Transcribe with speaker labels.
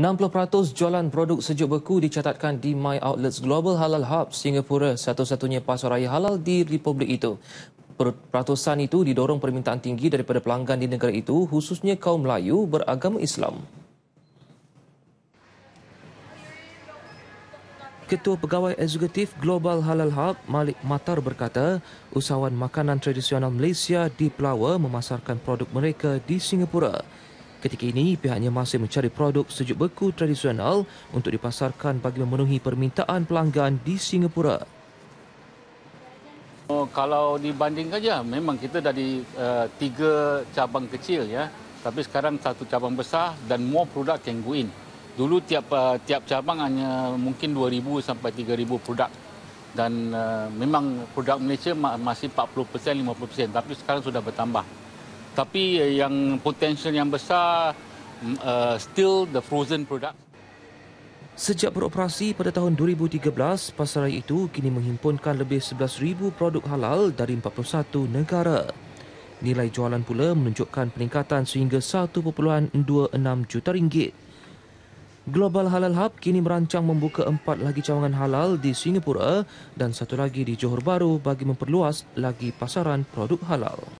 Speaker 1: 60% jualan produk sejuk beku dicatatkan di My Outlets Global Halal Hub Singapura, satu-satunya pasar raya halal di republik itu. Peratusan itu didorong permintaan tinggi daripada pelanggan di negara itu, khususnya kaum Melayu beragama Islam. Ketua Pegawai Eksekutif Global Halal Hub, Malik Matar berkata, usahawan makanan tradisional Malaysia di Pelawa memasarkan produk mereka di Singapura. Ketika ini, pihaknya masih mencari produk sejuk beku tradisional untuk dipasarkan bagi memenuhi permintaan pelanggan di Singapura.
Speaker 2: Oh, kalau dibandingkan ya, memang kita dah di uh, tiga cabang kecil ya. Tapi sekarang satu cabang besar dan more produk can go in. Dulu tiap uh, tiap cabang hanya mungkin 2,000 sampai 3,000 produk. Dan uh, memang produk Malaysia masih 40%, 50%. Tapi sekarang sudah bertambah tapi eh, yang potensial yang besar uh, still the frozen product.
Speaker 1: Sejak beroperasi pada tahun 2013, pasaraya itu kini menghimpunkan lebih 11,000 produk halal dari 41 negara. Nilai jualan pula menunjukkan peningkatan sehingga 1.26 juta ringgit. Global Halal Hub kini merancang membuka empat lagi cawangan halal di Singapura dan satu lagi di Johor Bahru bagi memperluas lagi pasaran produk halal.